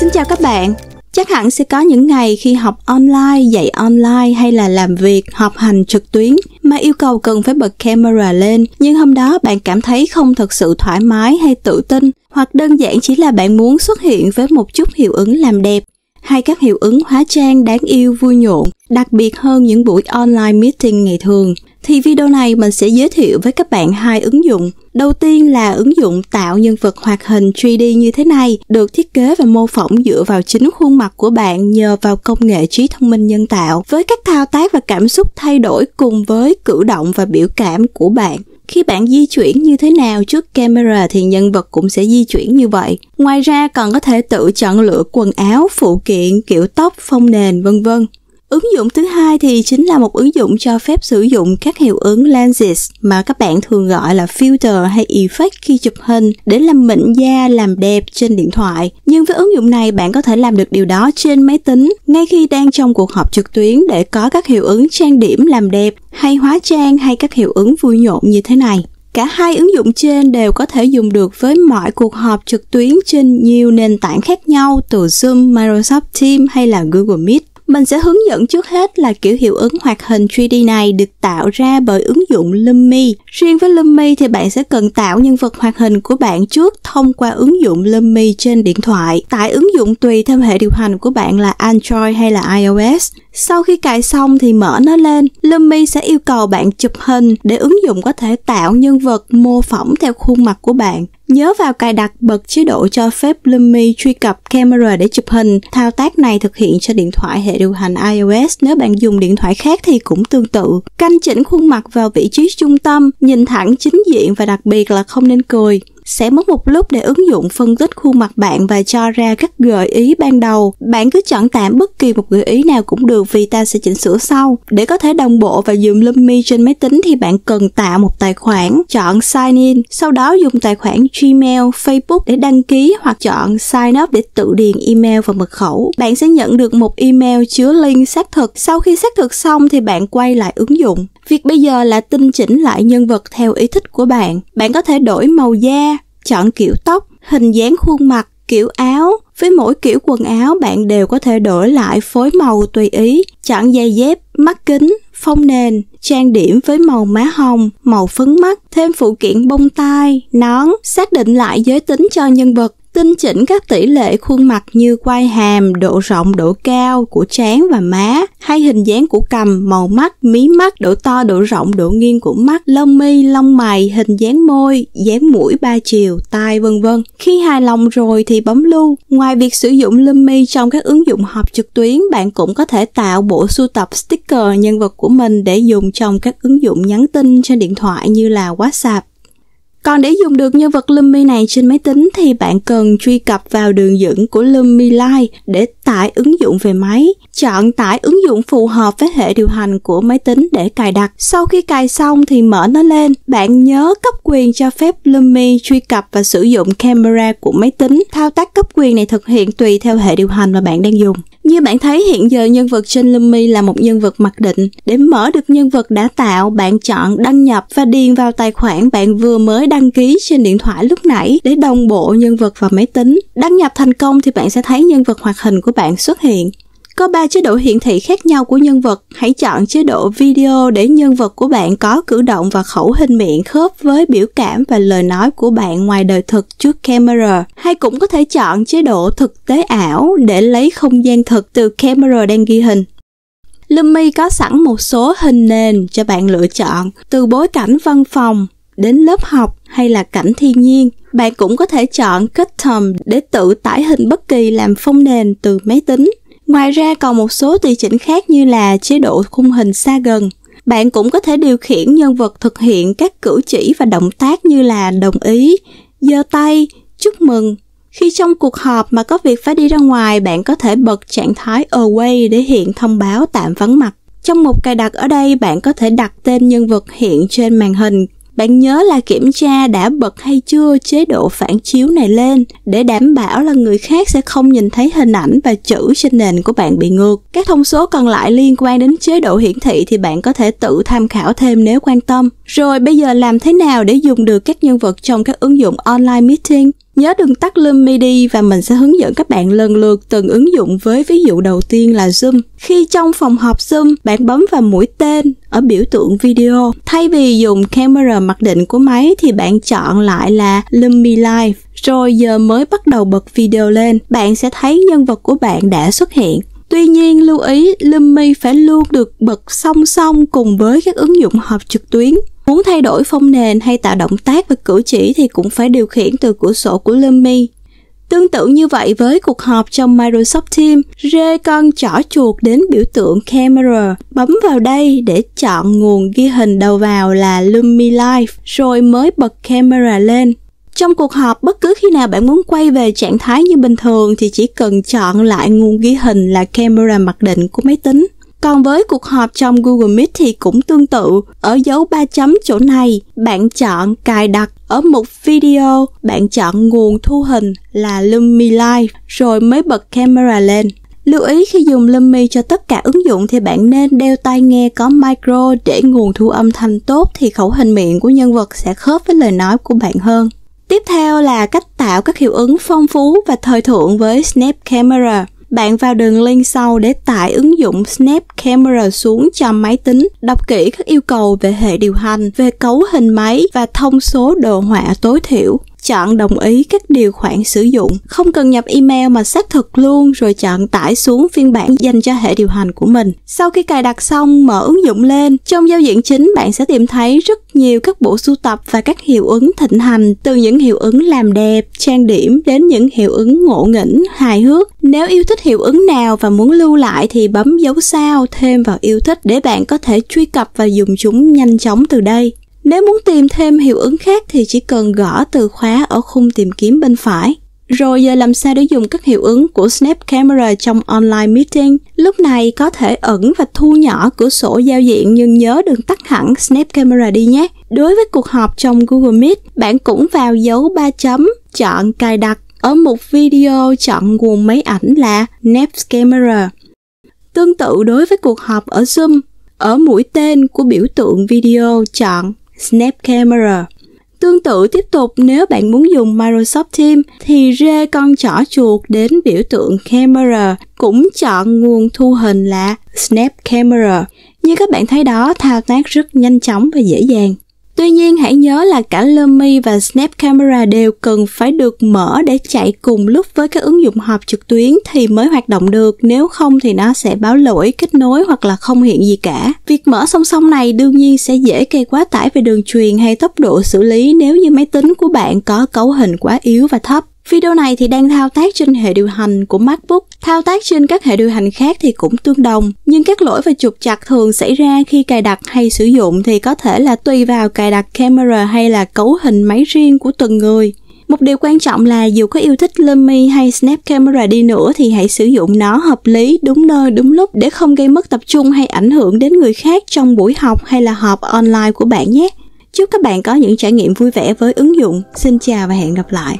Xin chào các bạn. Chắc hẳn sẽ có những ngày khi học online, dạy online hay là làm việc, học hành trực tuyến mà yêu cầu cần phải bật camera lên, nhưng hôm đó bạn cảm thấy không thật sự thoải mái hay tự tin, hoặc đơn giản chỉ là bạn muốn xuất hiện với một chút hiệu ứng làm đẹp hay các hiệu ứng hóa trang đáng yêu vui nhộn, đặc biệt hơn những buổi online meeting ngày thường thì video này mình sẽ giới thiệu với các bạn hai ứng dụng. Đầu tiên là ứng dụng tạo nhân vật hoạt hình 3D như thế này, được thiết kế và mô phỏng dựa vào chính khuôn mặt của bạn nhờ vào công nghệ trí thông minh nhân tạo, với các thao tác và cảm xúc thay đổi cùng với cử động và biểu cảm của bạn khi bạn di chuyển như thế nào trước camera thì nhân vật cũng sẽ di chuyển như vậy. Ngoài ra còn có thể tự chọn lựa quần áo, phụ kiện, kiểu tóc, phong nền, vân vân. Ứng dụng thứ hai thì chính là một ứng dụng cho phép sử dụng các hiệu ứng lenses mà các bạn thường gọi là filter hay effect khi chụp hình để làm mịn da, làm đẹp trên điện thoại. Nhưng với ứng dụng này bạn có thể làm được điều đó trên máy tính ngay khi đang trong cuộc họp trực tuyến để có các hiệu ứng trang điểm làm đẹp hay hóa trang hay các hiệu ứng vui nhộn như thế này. Cả hai ứng dụng trên đều có thể dùng được với mọi cuộc họp trực tuyến trên nhiều nền tảng khác nhau từ Zoom, Microsoft Teams hay là Google Meet. Mình sẽ hướng dẫn trước hết là kiểu hiệu ứng hoạt hình 3D này được tạo ra bởi ứng dụng Lumi. Riêng với Lumi thì bạn sẽ cần tạo nhân vật hoạt hình của bạn trước thông qua ứng dụng Lumi trên điện thoại. Tải ứng dụng tùy theo hệ điều hành của bạn là Android hay là iOS. Sau khi cài xong thì mở nó lên, Lumi sẽ yêu cầu bạn chụp hình để ứng dụng có thể tạo nhân vật mô phỏng theo khuôn mặt của bạn. Nhớ vào cài đặt bật chế độ cho phép Lumi truy cập camera để chụp hình. Thao tác này thực hiện cho điện thoại hệ điều hành iOS. Nếu bạn dùng điện thoại khác thì cũng tương tự. Canh chỉnh khuôn mặt vào vị trí trung tâm, nhìn thẳng chính diện và đặc biệt là không nên cười sẽ mất một lúc để ứng dụng phân tích khuôn mặt bạn và cho ra các gợi ý ban đầu. Bạn cứ chọn tạm bất kỳ một gợi ý nào cũng được vì ta sẽ chỉnh sửa sau. Để có thể đồng bộ và dùng Lumi trên máy tính thì bạn cần tạo một tài khoản, chọn sign in, sau đó dùng tài khoản Gmail, Facebook để đăng ký hoặc chọn sign up để tự điền email và mật khẩu. Bạn sẽ nhận được một email chứa link xác thực. Sau khi xác thực xong thì bạn quay lại ứng dụng. Việc bây giờ là tinh chỉnh lại nhân vật theo ý thích của bạn. Bạn có thể đổi màu da, chọn kiểu tóc, hình dáng khuôn mặt, kiểu áo. Với mỗi kiểu quần áo bạn đều có thể đổi lại phối màu tùy ý, chọn giày dép, mắt kính, phong nền, trang điểm với màu má hồng, màu phấn mắt, thêm phụ kiện bông tai, nón, xác định lại giới tính cho nhân vật tinh chỉnh các tỷ lệ khuôn mặt như quai hàm, độ rộng, độ cao của trán và má, hay hình dáng của cằm, màu mắt, mí mắt, độ to, độ rộng, độ nghiêng của mắt, lông mi, lông mày, hình dáng môi, dáng mũi ba chiều, tai vân vân. Khi hài lòng rồi thì bấm lưu. Ngoài việc sử dụng Lumi trong các ứng dụng họp trực tuyến, bạn cũng có thể tạo bộ sưu tập sticker nhân vật của mình để dùng trong các ứng dụng nhắn tin trên điện thoại như là WhatsApp, còn để dùng được nhân vật Lumi này trên máy tính thì bạn cần truy cập vào đường dẫn của Lumi Live để tải ứng dụng về máy, chọn tải ứng dụng phù hợp với hệ điều hành của máy tính để cài đặt. Sau khi cài xong thì mở nó lên, bạn nhớ cấp quyền cho phép Lumi truy cập và sử dụng camera của máy tính. Thao tác cấp quyền này thực hiện tùy theo hệ điều hành mà bạn đang dùng. Như bạn thấy hiện giờ nhân vật trên Lumi là một nhân vật mặc định. Để mở được nhân vật đã tạo, bạn chọn đăng nhập và điền vào tài khoản bạn vừa mới đăng ký trên điện thoại lúc nãy để đồng bộ nhân vật vào máy tính. Đăng nhập thành công thì bạn sẽ thấy nhân vật hoạt hình của bạn xuất hiện. Có 3 chế độ hiển thị khác nhau của nhân vật, hãy chọn chế độ video để nhân vật của bạn có cử động và khẩu hình miệng khớp với biểu cảm và lời nói của bạn ngoài đời thực trước camera. Hay cũng có thể chọn chế độ thực tế ảo để lấy không gian thực từ camera đang ghi hình. Lumi có sẵn một số hình nền cho bạn lựa chọn, từ bối cảnh văn phòng đến lớp học hay là cảnh thiên nhiên bạn cũng có thể chọn Custom để tự tải hình bất kỳ làm phông nền từ máy tính. Ngoài ra còn một số tùy chỉnh khác như là chế độ khung hình xa gần. Bạn cũng có thể điều khiển nhân vật thực hiện các cử chỉ và động tác như là đồng ý, giơ tay, chúc mừng. Khi trong cuộc họp mà có việc phải đi ra ngoài, bạn có thể bật trạng thái away để hiện thông báo tạm vắng mặt. Trong một cài đặt ở đây, bạn có thể đặt tên nhân vật hiện trên màn hình bạn nhớ là kiểm tra đã bật hay chưa chế độ phản chiếu này lên để đảm bảo là người khác sẽ không nhìn thấy hình ảnh và chữ trên nền của bạn bị ngược. Các thông số còn lại liên quan đến chế độ hiển thị thì bạn có thể tự tham khảo thêm nếu quan tâm. Rồi bây giờ làm thế nào để dùng được các nhân vật trong các ứng dụng online meeting? Nhớ đừng tắt Loom MIDI và mình sẽ hướng dẫn các bạn lần lượt từng ứng dụng với ví dụ đầu tiên là Zoom. Khi trong phòng họp Zoom, bạn bấm vào mũi tên ở biểu tượng video. Thay vì dùng camera mặc định của máy thì bạn chọn lại là Lumi Live. Rồi giờ mới bắt đầu bật video lên, bạn sẽ thấy nhân vật của bạn đã xuất hiện. Tuy nhiên, lưu ý Lumi phải luôn được bật song song cùng với các ứng dụng họp trực tuyến. Muốn thay đổi phong nền hay tạo động tác và cử chỉ thì cũng phải điều khiển từ cửa sổ của Lummy. Tương tự như vậy với cuộc họp trong Microsoft Teams, rê con chỏ chuột đến biểu tượng camera, bấm vào đây để chọn nguồn ghi hình đầu vào là Lumi Live, rồi mới bật camera lên. Trong cuộc họp, bất cứ khi nào bạn muốn quay về trạng thái như bình thường thì chỉ cần chọn lại nguồn ghi hình là camera mặc định của máy tính. Còn với cuộc họp trong Google Meet thì cũng tương tự. Ở dấu ba chấm chỗ này, bạn chọn cài đặt ở mục video, bạn chọn nguồn thu hình là Lumi Live rồi mới bật camera lên. Lưu ý khi dùng Lumi cho tất cả ứng dụng thì bạn nên đeo tai nghe có micro để nguồn thu âm thanh tốt thì khẩu hình miệng của nhân vật sẽ khớp với lời nói của bạn hơn. Tiếp theo là cách tạo các hiệu ứng phong phú và thời thượng với Snap Camera. Bạn vào đường link sau để tải ứng dụng Snap Camera xuống cho máy tính, đọc kỹ các yêu cầu về hệ điều hành, về cấu hình máy và thông số đồ họa tối thiểu chọn đồng ý các điều khoản sử dụng, không cần nhập email mà xác thực luôn rồi chọn tải xuống phiên bản dành cho hệ điều hành của mình. Sau khi cài đặt xong, mở ứng dụng lên, trong giao diện chính bạn sẽ tìm thấy rất nhiều các bộ sưu tập và các hiệu ứng thịnh hành từ những hiệu ứng làm đẹp, trang điểm đến những hiệu ứng ngộ nghĩnh, hài hước. Nếu yêu thích hiệu ứng nào và muốn lưu lại thì bấm dấu sao thêm vào yêu thích để bạn có thể truy cập và dùng chúng nhanh chóng từ đây. Nếu muốn tìm thêm hiệu ứng khác thì chỉ cần gõ từ khóa ở khung tìm kiếm bên phải. Rồi giờ làm sao để dùng các hiệu ứng của Snap Camera trong online meeting? Lúc này có thể ẩn và thu nhỏ cửa sổ giao diện nhưng nhớ đừng tắt hẳn Snap Camera đi nhé. Đối với cuộc họp trong Google Meet, bạn cũng vào dấu ba chấm, chọn cài đặt. Ở mục video chọn nguồn máy ảnh là Snap Camera. Tương tự đối với cuộc họp ở Zoom, ở mũi tên của biểu tượng video chọn Snap Camera. Tương tự tiếp tục nếu bạn muốn dùng Microsoft Teams thì rê con trỏ chuột đến biểu tượng Camera cũng chọn nguồn thu hình là Snap Camera. Như các bạn thấy đó, thao tác rất nhanh chóng và dễ dàng. Tuy nhiên hãy nhớ là cả Lumi và Snap Camera đều cần phải được mở để chạy cùng lúc với các ứng dụng họp trực tuyến thì mới hoạt động được, nếu không thì nó sẽ báo lỗi, kết nối hoặc là không hiện gì cả. Việc mở song song này đương nhiên sẽ dễ gây quá tải về đường truyền hay tốc độ xử lý nếu như máy tính của bạn có cấu hình quá yếu và thấp. Video này thì đang thao tác trên hệ điều hành của MacBook. Thao tác trên các hệ điều hành khác thì cũng tương đồng, nhưng các lỗi và trục chặt thường xảy ra khi cài đặt hay sử dụng thì có thể là tùy vào cài đặt camera hay là cấu hình máy riêng của từng người. Một điều quan trọng là dù có yêu thích Lummy hay Snap Camera đi nữa thì hãy sử dụng nó hợp lý, đúng nơi, đúng lúc để không gây mất tập trung hay ảnh hưởng đến người khác trong buổi học hay là họp online của bạn nhé. Chúc các bạn có những trải nghiệm vui vẻ với ứng dụng. Xin chào và hẹn gặp lại.